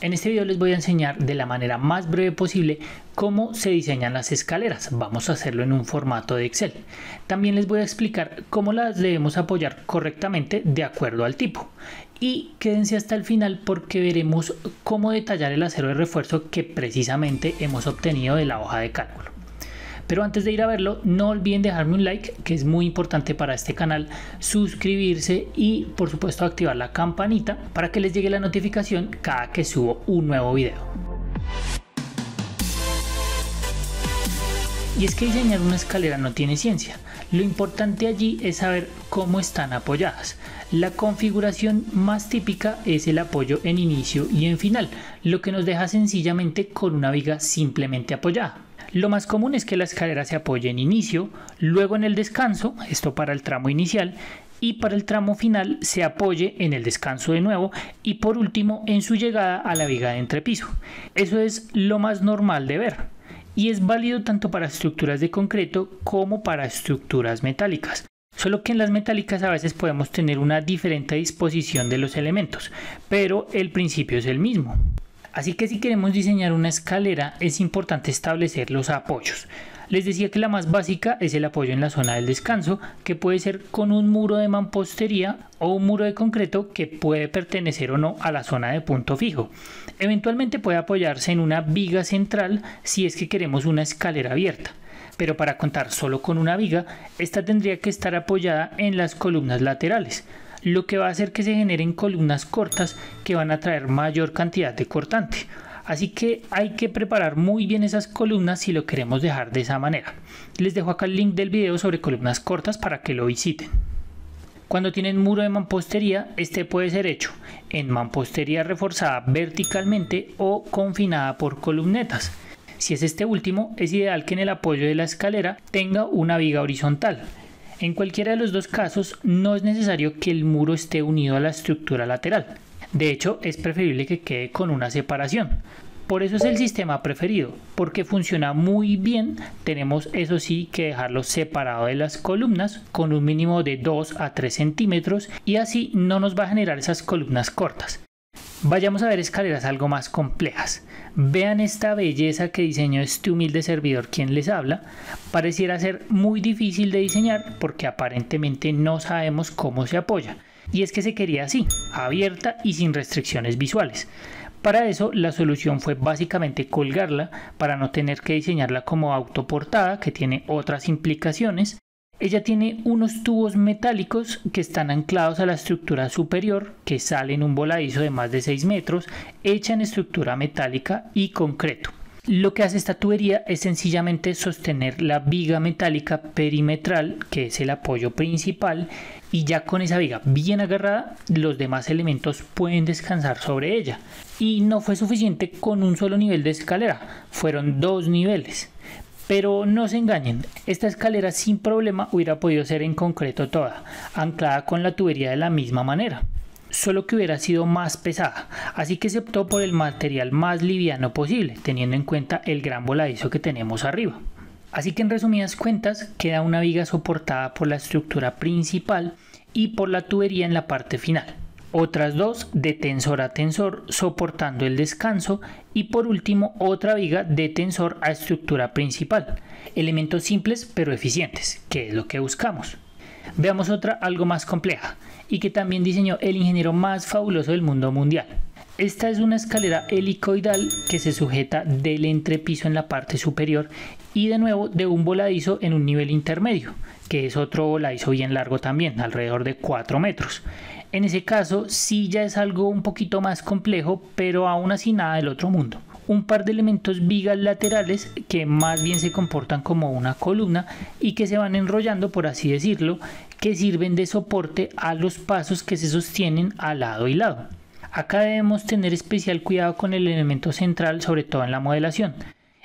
En este video les voy a enseñar de la manera más breve posible cómo se diseñan las escaleras. Vamos a hacerlo en un formato de Excel. También les voy a explicar cómo las debemos apoyar correctamente de acuerdo al tipo. Y quédense hasta el final porque veremos cómo detallar el acero de refuerzo que precisamente hemos obtenido de la hoja de cálculo. Pero antes de ir a verlo, no olviden dejarme un like, que es muy importante para este canal, suscribirse y por supuesto activar la campanita para que les llegue la notificación cada que subo un nuevo video. Y es que diseñar una escalera no tiene ciencia. Lo importante allí es saber cómo están apoyadas. La configuración más típica es el apoyo en inicio y en final, lo que nos deja sencillamente con una viga simplemente apoyada. Lo más común es que la escalera se apoye en inicio, luego en el descanso, esto para el tramo inicial, y para el tramo final se apoye en el descanso de nuevo y por último en su llegada a la viga de entrepiso. Eso es lo más normal de ver y es válido tanto para estructuras de concreto como para estructuras metálicas. Solo que en las metálicas a veces podemos tener una diferente disposición de los elementos, pero el principio es el mismo. Así que si queremos diseñar una escalera es importante establecer los apoyos. Les decía que la más básica es el apoyo en la zona del descanso, que puede ser con un muro de mampostería o un muro de concreto que puede pertenecer o no a la zona de punto fijo. Eventualmente puede apoyarse en una viga central si es que queremos una escalera abierta pero para contar solo con una viga, esta tendría que estar apoyada en las columnas laterales lo que va a hacer que se generen columnas cortas que van a traer mayor cantidad de cortante. Así que hay que preparar muy bien esas columnas si lo queremos dejar de esa manera. Les dejo acá el link del video sobre columnas cortas para que lo visiten. Cuando tienen muro de mampostería, este puede ser hecho en mampostería reforzada verticalmente o confinada por columnetas. Si es este último, es ideal que en el apoyo de la escalera tenga una viga horizontal. En cualquiera de los dos casos no es necesario que el muro esté unido a la estructura lateral. De hecho, es preferible que quede con una separación. Por eso es el sistema preferido, porque funciona muy bien. Tenemos eso sí que dejarlo separado de las columnas con un mínimo de 2 a 3 centímetros y así no nos va a generar esas columnas cortas. Vayamos a ver escaleras algo más complejas. Vean esta belleza que diseñó este humilde servidor quien les habla. Pareciera ser muy difícil de diseñar porque aparentemente no sabemos cómo se apoya. Y es que se quería así, abierta y sin restricciones visuales. Para eso la solución fue básicamente colgarla para no tener que diseñarla como autoportada que tiene otras implicaciones ella tiene unos tubos metálicos que están anclados a la estructura superior, que sale en un voladizo de más de 6 metros, hecha en estructura metálica y concreto. Lo que hace esta tubería es sencillamente sostener la viga metálica perimetral, que es el apoyo principal, y ya con esa viga bien agarrada, los demás elementos pueden descansar sobre ella. Y no fue suficiente con un solo nivel de escalera, fueron dos niveles. Pero no se engañen, esta escalera sin problema hubiera podido ser en concreto toda, anclada con la tubería de la misma manera solo que hubiera sido más pesada, así que se optó por el material más liviano posible, teniendo en cuenta el gran voladizo que tenemos arriba. Así que en resumidas cuentas queda una viga soportada por la estructura principal y por la tubería en la parte final otras dos de tensor a tensor soportando el descanso y por último otra viga de tensor a estructura principal. Elementos simples pero eficientes, que es lo que buscamos. Veamos otra algo más compleja y que también diseñó el ingeniero más fabuloso del mundo mundial. Esta es una escalera helicoidal que se sujeta del entrepiso en la parte superior y de nuevo de un voladizo en un nivel intermedio, que es otro voladizo bien largo también, alrededor de 4 metros. En ese caso sí ya es algo un poquito más complejo, pero aún así nada del otro mundo. Un par de elementos vigas laterales que más bien se comportan como una columna y que se van enrollando, por así decirlo, que sirven de soporte a los pasos que se sostienen a lado y lado. Acá debemos tener especial cuidado con el elemento central, sobre todo en la modelación,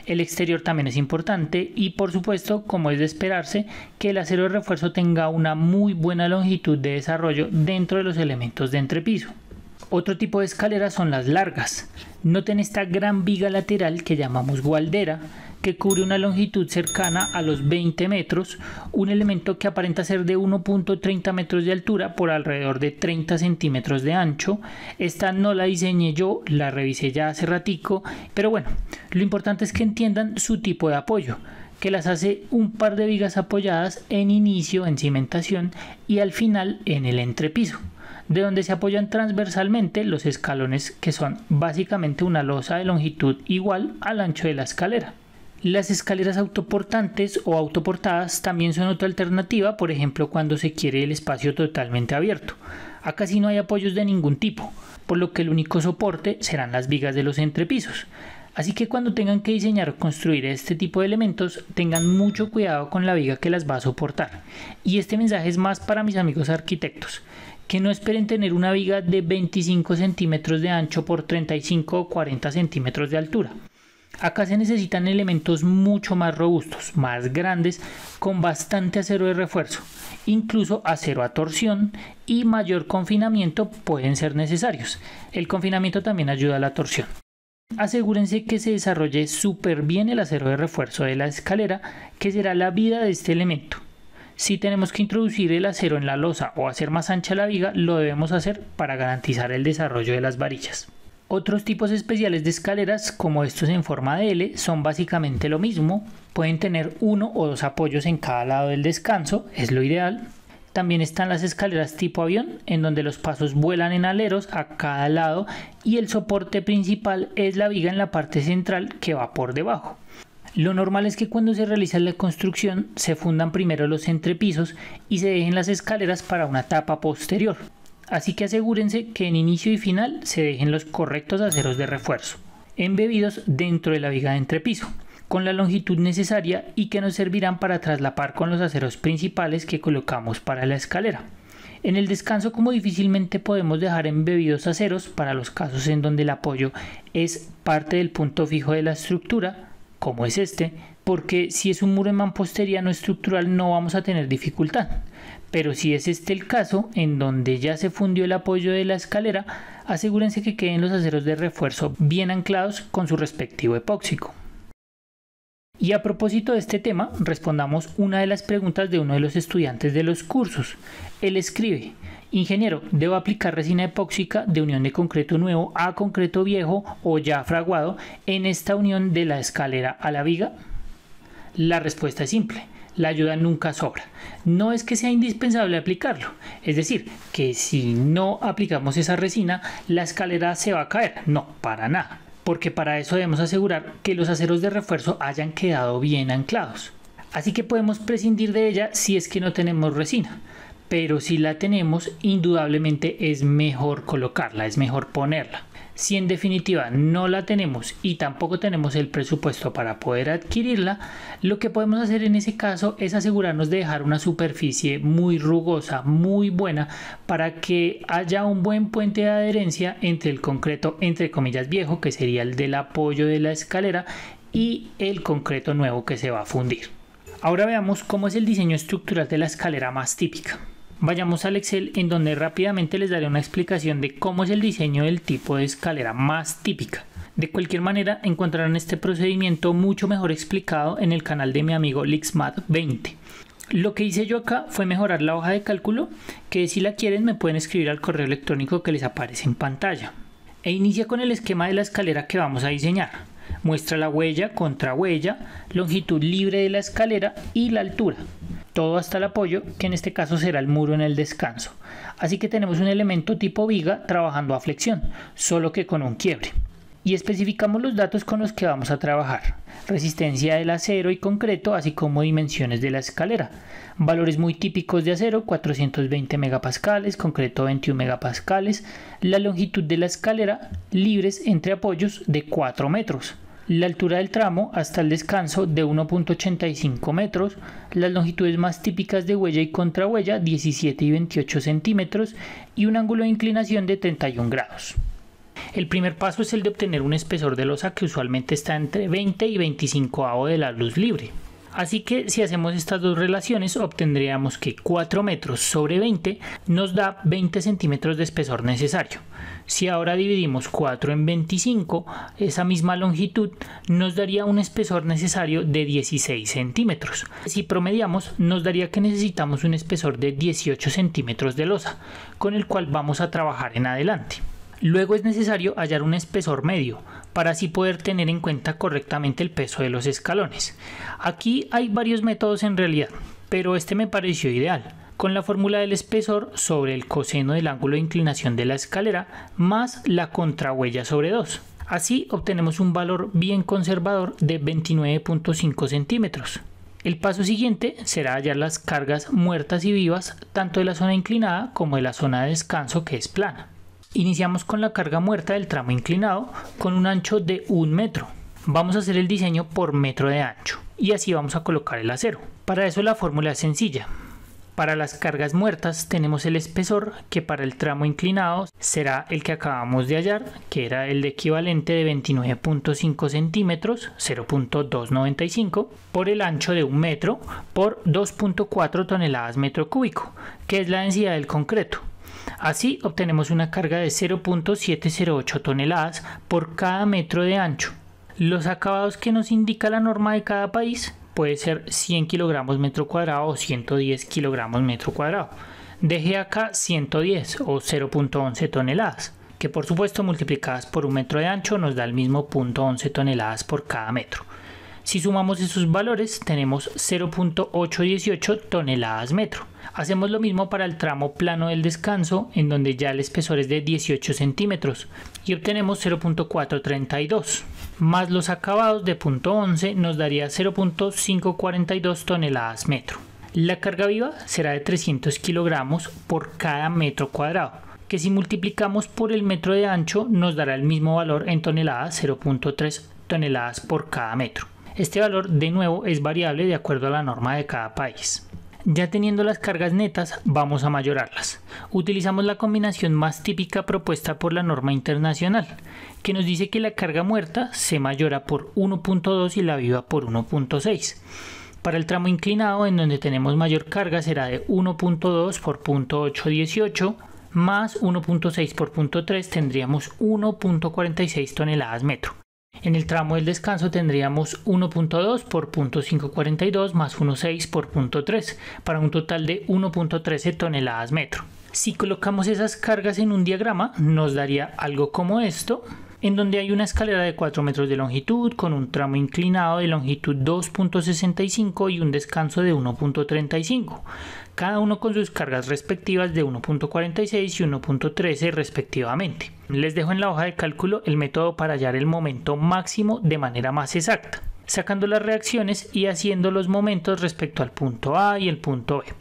el exterior también es importante y por supuesto, como es de esperarse, que el acero de refuerzo tenga una muy buena longitud de desarrollo dentro de los elementos de entrepiso. Otro tipo de escaleras son las largas. Noten esta gran viga lateral que llamamos gualdera, que cubre una longitud cercana a los 20 metros, un elemento que aparenta ser de 1.30 metros de altura por alrededor de 30 centímetros de ancho. Esta no la diseñé yo, la revisé ya hace ratico, pero bueno, lo importante es que entiendan su tipo de apoyo que las hace un par de vigas apoyadas en inicio en cimentación y al final en el entrepiso de donde se apoyan transversalmente los escalones que son básicamente una losa de longitud igual al ancho de la escalera. Las escaleras autoportantes o autoportadas también son otra alternativa, por ejemplo cuando se quiere el espacio totalmente abierto. Acá sí no hay apoyos de ningún tipo, por lo que el único soporte serán las vigas de los entrepisos. Así que cuando tengan que diseñar o construir este tipo de elementos, tengan mucho cuidado con la viga que las va a soportar. Y este mensaje es más para mis amigos arquitectos, que no esperen tener una viga de 25 centímetros de ancho por 35 o 40 centímetros de altura. Acá se necesitan elementos mucho más robustos, más grandes, con bastante acero de refuerzo. Incluso acero a torsión y mayor confinamiento pueden ser necesarios. El confinamiento también ayuda a la torsión. Asegúrense que se desarrolle súper bien el acero de refuerzo de la escalera, que será la vida de este elemento. Si tenemos que introducir el acero en la losa o hacer más ancha la viga, lo debemos hacer para garantizar el desarrollo de las varillas. Otros tipos especiales de escaleras, como estos en forma de L, son básicamente lo mismo. Pueden tener uno o dos apoyos en cada lado del descanso, es lo ideal. También están las escaleras tipo avión, en donde los pasos vuelan en aleros a cada lado y el soporte principal es la viga en la parte central que va por debajo. Lo normal es que cuando se realiza la construcción se fundan primero los entrepisos y se dejen las escaleras para una tapa posterior así que asegúrense que en inicio y final se dejen los correctos aceros de refuerzo, embebidos dentro de la viga de entrepiso, con la longitud necesaria y que nos servirán para traslapar con los aceros principales que colocamos para la escalera. En el descanso como difícilmente podemos dejar embebidos aceros para los casos en donde el apoyo es parte del punto fijo de la estructura, como es este, porque si es un muro en mampostería no estructural no vamos a tener dificultad pero si es este el caso, en donde ya se fundió el apoyo de la escalera, asegúrense que queden los aceros de refuerzo bien anclados con su respectivo epóxico. Y a propósito de este tema, respondamos una de las preguntas de uno de los estudiantes de los cursos. Él escribe, Ingeniero, ¿debo aplicar resina epóxica de unión de concreto nuevo a concreto viejo o ya fraguado en esta unión de la escalera a la viga? La respuesta es simple la ayuda nunca sobra. No es que sea indispensable aplicarlo, es decir, que si no aplicamos esa resina, la escalera se va a caer. No, para nada, porque para eso debemos asegurar que los aceros de refuerzo hayan quedado bien anclados. Así que podemos prescindir de ella si es que no tenemos resina pero si la tenemos, indudablemente es mejor colocarla, es mejor ponerla. Si en definitiva no la tenemos y tampoco tenemos el presupuesto para poder adquirirla, lo que podemos hacer en ese caso es asegurarnos de dejar una superficie muy rugosa, muy buena, para que haya un buen puente de adherencia entre el concreto, entre comillas, viejo, que sería el del apoyo de la escalera, y el concreto nuevo que se va a fundir. Ahora veamos cómo es el diseño estructural de la escalera más típica. Vayamos al Excel en donde rápidamente les daré una explicación de cómo es el diseño del tipo de escalera más típica. De cualquier manera encontrarán este procedimiento mucho mejor explicado en el canal de mi amigo Lixmat 20. Lo que hice yo acá fue mejorar la hoja de cálculo que si la quieren me pueden escribir al correo electrónico que les aparece en pantalla. E inicia con el esquema de la escalera que vamos a diseñar. Muestra la huella, contra huella longitud libre de la escalera y la altura todo hasta el apoyo, que en este caso será el muro en el descanso. Así que tenemos un elemento tipo viga trabajando a flexión, solo que con un quiebre. Y especificamos los datos con los que vamos a trabajar. Resistencia del acero y concreto, así como dimensiones de la escalera. Valores muy típicos de acero, 420 MPa, concreto 21 MPa. La longitud de la escalera, libres entre apoyos, de 4 metros. La altura del tramo hasta el descanso de 1.85 metros, las longitudes más típicas de huella y contrahuella 17 y 28 centímetros y un ángulo de inclinación de 31 grados. El primer paso es el de obtener un espesor de losa que usualmente está entre 20 y 25 AO de la luz libre. Así que si hacemos estas dos relaciones obtendríamos que 4 metros sobre 20 nos da 20 centímetros de espesor necesario. Si ahora dividimos 4 en 25, esa misma longitud nos daría un espesor necesario de 16 centímetros. Si promediamos nos daría que necesitamos un espesor de 18 centímetros de losa, con el cual vamos a trabajar en adelante. Luego es necesario hallar un espesor medio, para así poder tener en cuenta correctamente el peso de los escalones. Aquí hay varios métodos en realidad, pero este me pareció ideal con la fórmula del espesor sobre el coseno del ángulo de inclinación de la escalera más la contrahuella sobre 2. Así obtenemos un valor bien conservador de 29.5 centímetros. El paso siguiente será hallar las cargas muertas y vivas tanto de la zona inclinada como de la zona de descanso que es plana. Iniciamos con la carga muerta del tramo inclinado con un ancho de 1 metro. Vamos a hacer el diseño por metro de ancho y así vamos a colocar el acero. Para eso la fórmula es sencilla. Para las cargas muertas tenemos el espesor que para el tramo inclinado será el que acabamos de hallar, que era el equivalente de 29.5 centímetros, 0.295, por el ancho de un metro por 2.4 toneladas metro cúbico, que es la densidad del concreto. Así obtenemos una carga de 0.708 toneladas por cada metro de ancho. Los acabados que nos indica la norma de cada país puede ser 100 kilogramos metro cuadrado o 110 kilogramos metro cuadrado. Deje acá 110 o 0.11 toneladas, que por supuesto multiplicadas por un metro de ancho nos da el mismo 0.11 toneladas por cada metro. Si sumamos esos valores tenemos 0.818 toneladas metro. Hacemos lo mismo para el tramo plano del descanso en donde ya el espesor es de 18 centímetros y obtenemos 0.432 más los acabados de punto 11 nos daría 0.542 toneladas metro. La carga viva será de 300 kilogramos por cada metro cuadrado que si multiplicamos por el metro de ancho nos dará el mismo valor en toneladas 0.3 toneladas por cada metro. Este valor de nuevo es variable de acuerdo a la norma de cada país. Ya teniendo las cargas netas, vamos a mayorarlas. Utilizamos la combinación más típica propuesta por la norma internacional, que nos dice que la carga muerta se mayora por 1.2 y la viva por 1.6. Para el tramo inclinado, en donde tenemos mayor carga, será de 1.2 por 0.818 más 1.6 por 0.3 tendríamos 1.46 toneladas metro. En el tramo del descanso tendríamos 1.2 por 0.542 más 1.6 por 0.3 para un total de 1.13 toneladas metro. Si colocamos esas cargas en un diagrama nos daría algo como esto en donde hay una escalera de 4 metros de longitud con un tramo inclinado de longitud 2.65 y un descanso de 1.35, cada uno con sus cargas respectivas de 1.46 y 1.13 respectivamente. Les dejo en la hoja de cálculo el método para hallar el momento máximo de manera más exacta, sacando las reacciones y haciendo los momentos respecto al punto A y el punto B.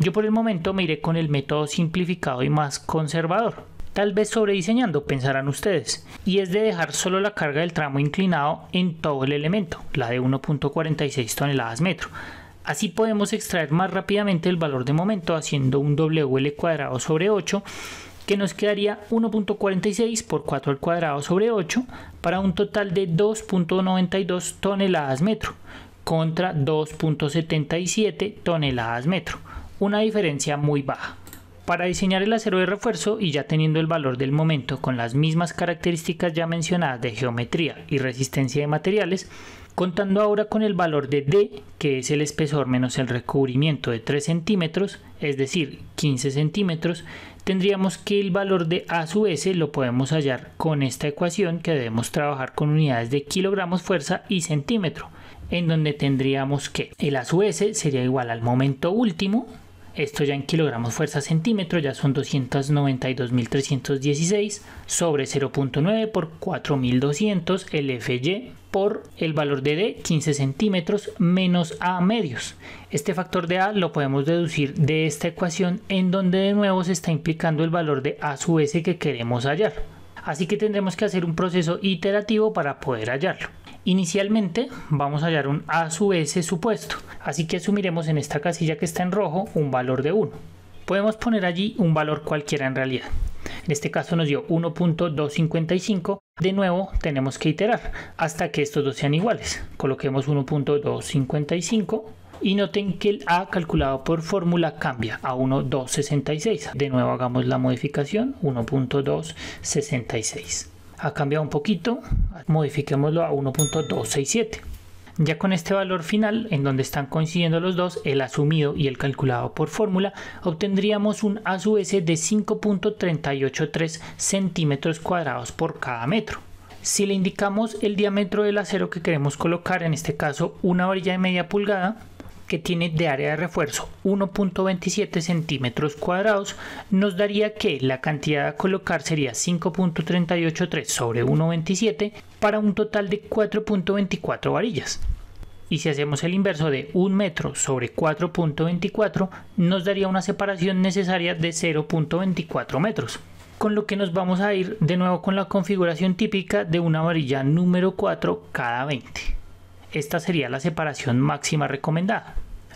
Yo por el momento me iré con el método simplificado y más conservador, Tal vez sobrediseñando, pensarán ustedes, y es de dejar solo la carga del tramo inclinado en todo el elemento, la de 1.46 toneladas metro. Así podemos extraer más rápidamente el valor de momento haciendo un WL cuadrado sobre 8 que nos quedaría 1.46 por 4 al cuadrado sobre 8 para un total de 2.92 toneladas metro contra 2.77 toneladas metro, una diferencia muy baja. Para diseñar el acero de refuerzo y ya teniendo el valor del momento con las mismas características ya mencionadas de geometría y resistencia de materiales, contando ahora con el valor de D, que es el espesor menos el recubrimiento de 3 centímetros, es decir, 15 centímetros, tendríamos que el valor de A sub S lo podemos hallar con esta ecuación que debemos trabajar con unidades de kilogramos fuerza y centímetro, en donde tendríamos que el A sub S sería igual al momento último, esto ya en kilogramos fuerza centímetro ya son 292.316 sobre 0.9 por 4.200 el FY por el valor de D 15 centímetros menos A medios. Este factor de A lo podemos deducir de esta ecuación en donde de nuevo se está implicando el valor de A sub S que queremos hallar. Así que tendremos que hacer un proceso iterativo para poder hallarlo. Inicialmente vamos a hallar un A sub S supuesto, así que asumiremos en esta casilla que está en rojo un valor de 1. Podemos poner allí un valor cualquiera en realidad. En este caso nos dio 1.255. De nuevo tenemos que iterar hasta que estos dos sean iguales. Coloquemos 1.255 y noten que el A calculado por fórmula cambia a 1.266. De nuevo hagamos la modificación 1.266 ha cambiado un poquito, modifiquémoslo a 1.267. Ya con este valor final, en donde están coincidiendo los dos, el asumido y el calculado por fórmula, obtendríamos un A de 5.383 centímetros cuadrados por cada metro. Si le indicamos el diámetro del acero que queremos colocar, en este caso una orilla de media pulgada, que tiene de área de refuerzo 1.27 centímetros cuadrados, nos daría que la cantidad a colocar sería 5.383 sobre 1.27 para un total de 4.24 varillas. Y si hacemos el inverso de 1 metro sobre 4.24, nos daría una separación necesaria de 0.24 metros con lo que nos vamos a ir de nuevo con la configuración típica de una varilla número 4 cada 20. Esta sería la separación máxima recomendada.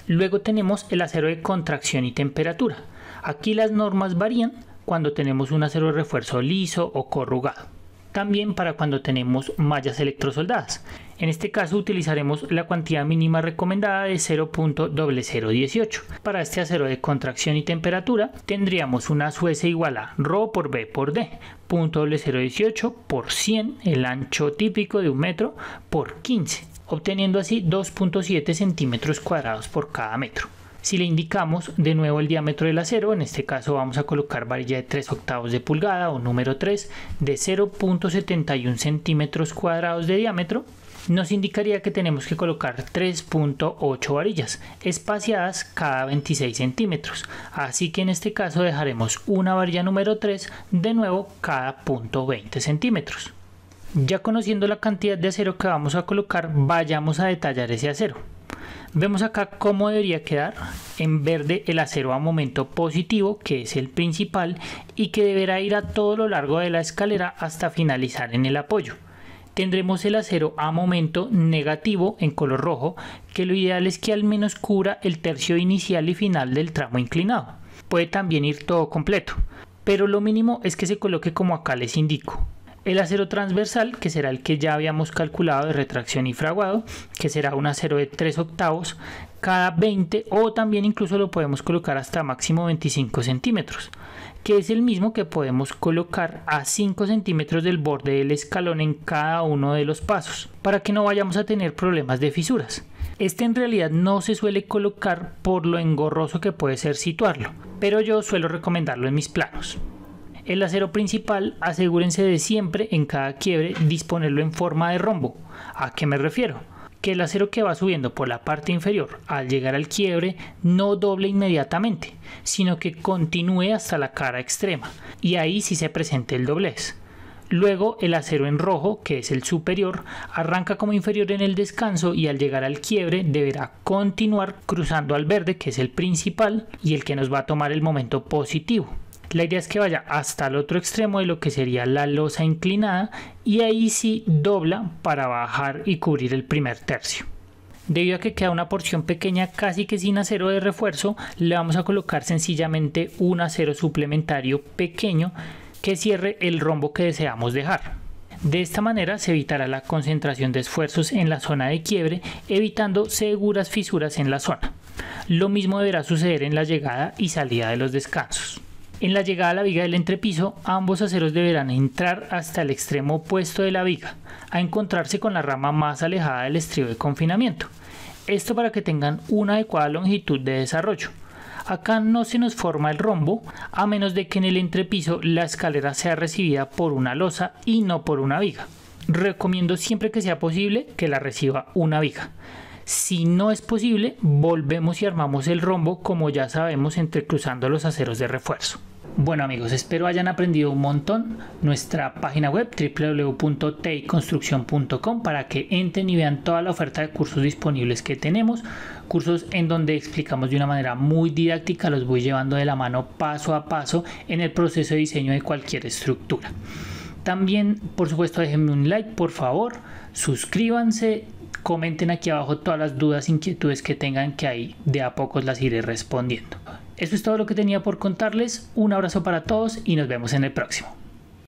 Luego tenemos el acero de contracción y temperatura. Aquí las normas varían cuando tenemos un acero de refuerzo liso o corrugado. También para cuando tenemos mallas electrosoldadas. En este caso utilizaremos la cuantía mínima recomendada de 0.0018. Para este acero de contracción y temperatura tendríamos una sueza igual a Rho por B por D, por 100, el ancho típico de un metro, por 15 obteniendo así 2.7 centímetros cuadrados por cada metro. Si le indicamos de nuevo el diámetro del acero, en este caso vamos a colocar varilla de 3 octavos de pulgada o número 3 de 0.71 centímetros cuadrados de diámetro, nos indicaría que tenemos que colocar 3.8 varillas espaciadas cada 26 centímetros así que en este caso dejaremos una varilla número 3 de nuevo cada 0.20 centímetros ya conociendo la cantidad de acero que vamos a colocar, vayamos a detallar ese acero. Vemos acá cómo debería quedar en verde el acero a momento positivo, que es el principal, y que deberá ir a todo lo largo de la escalera hasta finalizar en el apoyo. Tendremos el acero a momento negativo en color rojo, que lo ideal es que al menos cubra el tercio inicial y final del tramo inclinado. Puede también ir todo completo, pero lo mínimo es que se coloque como acá les indico, el acero transversal, que será el que ya habíamos calculado de retracción y fraguado, que será un acero de 3 octavos cada 20 o también incluso lo podemos colocar hasta máximo 25 centímetros, que es el mismo que podemos colocar a 5 centímetros del borde del escalón en cada uno de los pasos, para que no vayamos a tener problemas de fisuras. Este en realidad no se suele colocar por lo engorroso que puede ser situarlo, pero yo suelo recomendarlo en mis planos. El acero principal asegúrense de siempre en cada quiebre disponerlo en forma de rombo. ¿A qué me refiero? Que el acero que va subiendo por la parte inferior al llegar al quiebre no doble inmediatamente, sino que continúe hasta la cara extrema y ahí sí se presente el doblez. Luego el acero en rojo, que es el superior, arranca como inferior en el descanso y al llegar al quiebre deberá continuar cruzando al verde, que es el principal y el que nos va a tomar el momento positivo. La idea es que vaya hasta el otro extremo de lo que sería la losa inclinada y ahí sí dobla para bajar y cubrir el primer tercio. Debido a que queda una porción pequeña casi que sin acero de refuerzo, le vamos a colocar sencillamente un acero suplementario pequeño que cierre el rombo que deseamos dejar. De esta manera se evitará la concentración de esfuerzos en la zona de quiebre, evitando seguras fisuras en la zona. Lo mismo deberá suceder en la llegada y salida de los descansos. En la llegada a la viga del entrepiso, ambos aceros deberán entrar hasta el extremo opuesto de la viga, a encontrarse con la rama más alejada del estribo de confinamiento. Esto para que tengan una adecuada longitud de desarrollo. Acá no se nos forma el rombo, a menos de que en el entrepiso la escalera sea recibida por una losa y no por una viga. Recomiendo siempre que sea posible que la reciba una viga. Si no es posible, volvemos y armamos el rombo como ya sabemos entrecruzando los aceros de refuerzo. Bueno amigos, espero hayan aprendido un montón. Nuestra página web www.teiconstrucción.com para que entren y vean toda la oferta de cursos disponibles que tenemos. Cursos en donde explicamos de una manera muy didáctica, los voy llevando de la mano paso a paso en el proceso de diseño de cualquier estructura. También, por supuesto, déjenme un like, por favor, suscríbanse, comenten aquí abajo todas las dudas, inquietudes que tengan, que ahí de a poco las iré respondiendo. Eso es todo lo que tenía por contarles. Un abrazo para todos y nos vemos en el próximo.